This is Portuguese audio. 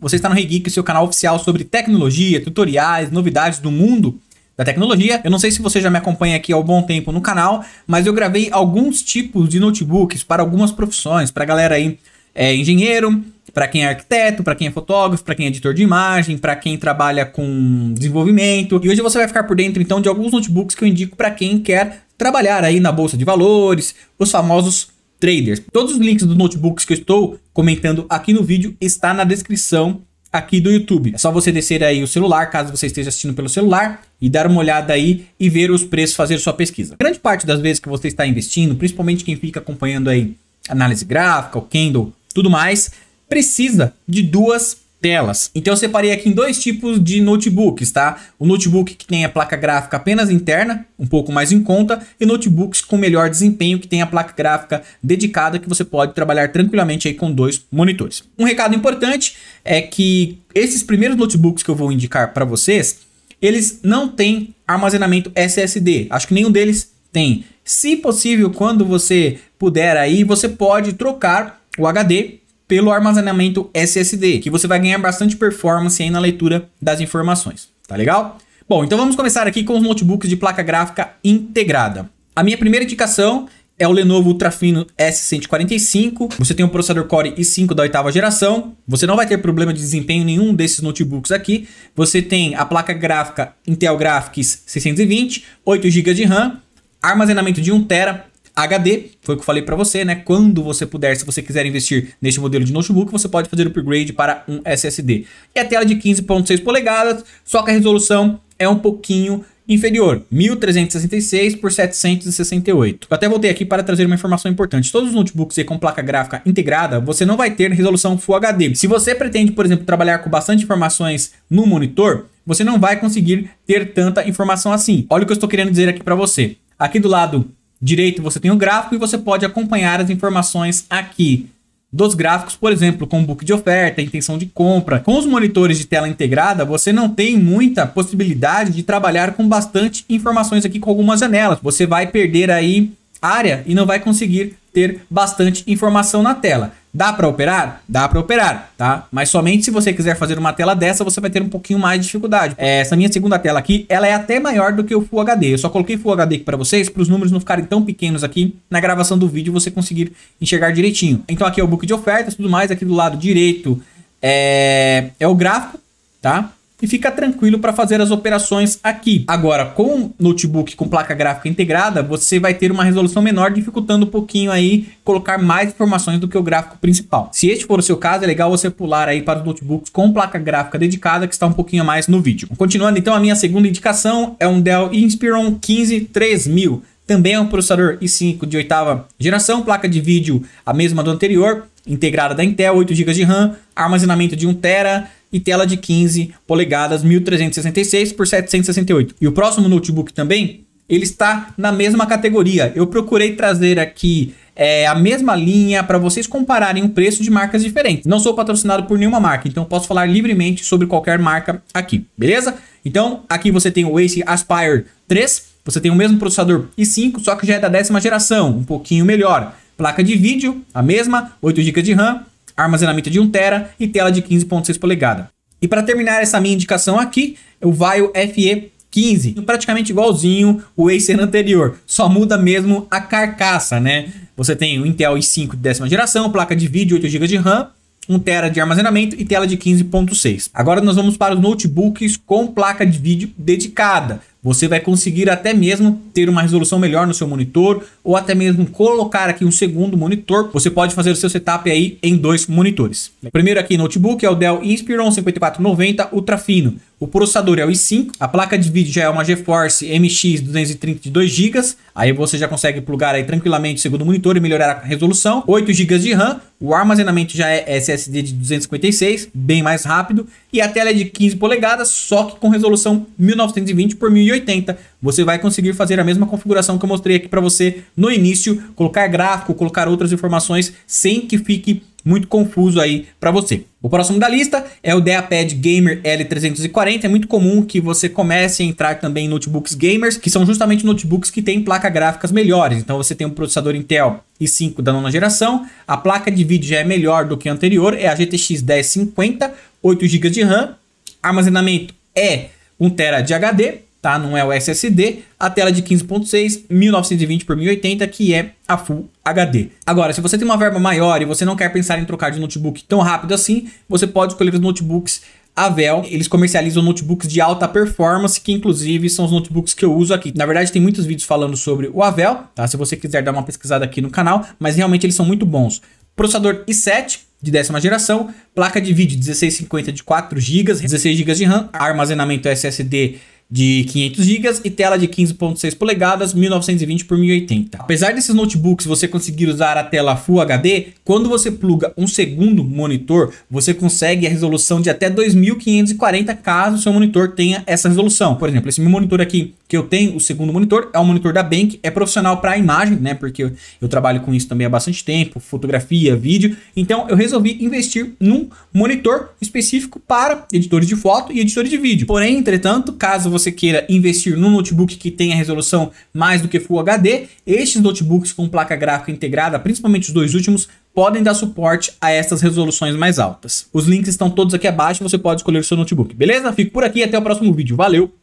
Você está no Regeek, seu canal oficial sobre tecnologia, tutoriais, novidades do mundo da tecnologia. Eu não sei se você já me acompanha aqui há um bom tempo no canal, mas eu gravei alguns tipos de notebooks para algumas profissões, para galera aí é engenheiro, para quem é arquiteto, para quem é fotógrafo, para quem é editor de imagem, para quem trabalha com desenvolvimento. E hoje você vai ficar por dentro então de alguns notebooks que eu indico para quem quer trabalhar aí na bolsa de valores, os famosos traders. Todos os links dos notebooks que eu estou comentando aqui no vídeo está na descrição aqui do YouTube. É só você descer aí o celular, caso você esteja assistindo pelo celular, e dar uma olhada aí e ver os preços, fazer sua pesquisa. Grande parte das vezes que você está investindo, principalmente quem fica acompanhando aí análise gráfica, o candle, tudo mais, precisa de duas telas. Então eu separei aqui em dois tipos de notebooks, tá? O notebook que tem a placa gráfica apenas interna, um pouco mais em conta, e notebooks com melhor desempenho que tem a placa gráfica dedicada que você pode trabalhar tranquilamente aí com dois monitores. Um recado importante é que esses primeiros notebooks que eu vou indicar para vocês, eles não têm armazenamento SSD. Acho que nenhum deles tem. Se possível, quando você puder aí, você pode trocar o HD pelo armazenamento SSD, que você vai ganhar bastante performance aí na leitura das informações, tá legal? Bom, então vamos começar aqui com os notebooks de placa gráfica integrada. A minha primeira indicação é o Lenovo Ultrafino S145. Você tem um processador Core i5 da oitava geração. Você não vai ter problema de desempenho nenhum desses notebooks aqui. Você tem a placa gráfica Intel Graphics 620, 8 GB de RAM, armazenamento de 1 TB, HD, foi o que eu falei para você, né? Quando você puder, se você quiser investir neste modelo de notebook, você pode fazer o upgrade para um SSD. E a tela de 15.6 polegadas, só que a resolução é um pouquinho inferior, 1366 por 768. Eu até voltei aqui para trazer uma informação importante. Todos os notebooks com placa gráfica integrada, você não vai ter resolução Full HD. Se você pretende, por exemplo, trabalhar com bastante informações no monitor, você não vai conseguir ter tanta informação assim. Olha o que eu estou querendo dizer aqui para você. Aqui do lado direito você tem o um gráfico e você pode acompanhar as informações aqui dos gráficos, por exemplo, com o book de oferta, intenção de compra. Com os monitores de tela integrada, você não tem muita possibilidade de trabalhar com bastante informações aqui com algumas janelas. Você vai perder aí área e não vai conseguir ter bastante informação na tela. Dá para operar? Dá para operar, tá? Mas somente se você quiser fazer uma tela dessa, você vai ter um pouquinho mais de dificuldade. É, essa minha segunda tela aqui, ela é até maior do que o Full HD. Eu só coloquei Full HD aqui para vocês, para os números não ficarem tão pequenos aqui na gravação do vídeo, você conseguir enxergar direitinho. Então aqui é o book de ofertas, tudo mais. Aqui do lado direito é, é o gráfico, tá? e fica tranquilo para fazer as operações aqui. Agora, com notebook com placa gráfica integrada, você vai ter uma resolução menor, dificultando um pouquinho aí colocar mais informações do que o gráfico principal. Se este for o seu caso, é legal você pular aí para os notebooks com placa gráfica dedicada, que está um pouquinho a mais no vídeo. Continuando então, a minha segunda indicação é um Dell Inspiron 15 3000. Também é um processador i5 de oitava geração, placa de vídeo a mesma do anterior, integrada da Intel, 8 GB de RAM, armazenamento de 1 TB, e tela de 15 polegadas 1366 por 768. E o próximo notebook também, ele está na mesma categoria. Eu procurei trazer aqui é, a mesma linha para vocês compararem o preço de marcas diferentes. Não sou patrocinado por nenhuma marca, então posso falar livremente sobre qualquer marca aqui, beleza? Então, aqui você tem o Ace Aspire 3, você tem o mesmo processador i5, só que já é da décima geração, um pouquinho melhor. Placa de vídeo, a mesma, 8 GB de RAM, armazenamento de 1TB e tela de 15.6 polegada. E para terminar essa minha indicação aqui, o Vaio FE 15, praticamente igualzinho o Acer anterior, só muda mesmo a carcaça, né? Você tem o Intel i5 de décima geração, placa de vídeo 8 GB de RAM, 1 tera de armazenamento e tela de 15.6. Agora nós vamos para os notebooks com placa de vídeo dedicada. Você vai conseguir até mesmo ter uma resolução melhor no seu monitor ou até mesmo colocar aqui um segundo monitor. Você pode fazer o seu setup aí em dois monitores. O primeiro aqui notebook é o Dell Inspiron 5490 Ultra Fino. O processador é o i5, a placa de vídeo já é uma GeForce MX 232 GB. Aí você já consegue plugar aí tranquilamente o segundo monitor e melhorar a resolução. 8 GB de RAM, o armazenamento já é SSD de 256, bem mais rápido, e a tela é de 15 polegadas, só que com resolução 1920 por 1080. Você vai conseguir fazer a mesma configuração que eu mostrei aqui para você no início, colocar gráfico, colocar outras informações sem que fique muito confuso aí para você. O próximo da lista é o DeaPad Gamer L340. É muito comum que você comece a entrar também em notebooks gamers, que são justamente notebooks que têm placa gráficas melhores. Então você tem um processador Intel i5 da nona geração, a placa de vídeo já é melhor do que a anterior, é a GTX 1050, 8 GB de RAM, armazenamento é 1 TB de HD tá? Não é o SSD, a tela de 15.6, 1920 por 1080, que é a Full HD. Agora, se você tem uma verba maior e você não quer pensar em trocar de notebook tão rápido assim, você pode escolher os notebooks Avel, eles comercializam notebooks de alta performance, que inclusive são os notebooks que eu uso aqui. Na verdade, tem muitos vídeos falando sobre o Avel, tá? Se você quiser dar uma pesquisada aqui no canal, mas realmente eles são muito bons. Processador i7, de décima geração, placa de vídeo 1650 de 4 GB, 16 GB de RAM, armazenamento SSD de 500 GB e tela de 15.6 polegadas, 1920 por 1080. Apesar desses notebooks você conseguir usar a tela Full HD, quando você pluga um segundo monitor, você consegue a resolução de até 2540 caso o seu monitor tenha essa resolução. Por exemplo, esse meu monitor aqui que eu tenho, o segundo monitor, é um monitor da Bank, é profissional para imagem, né? Porque eu, eu trabalho com isso também há bastante tempo, fotografia, vídeo. Então eu resolvi investir num monitor específico para editores de foto e editores de vídeo. Porém, entretanto, caso você você queira investir num notebook que tenha resolução mais do que Full HD, estes notebooks com placa gráfica integrada, principalmente os dois últimos, podem dar suporte a essas resoluções mais altas. Os links estão todos aqui abaixo, você pode escolher o seu notebook, beleza? Fico por aqui, até o próximo vídeo. Valeu!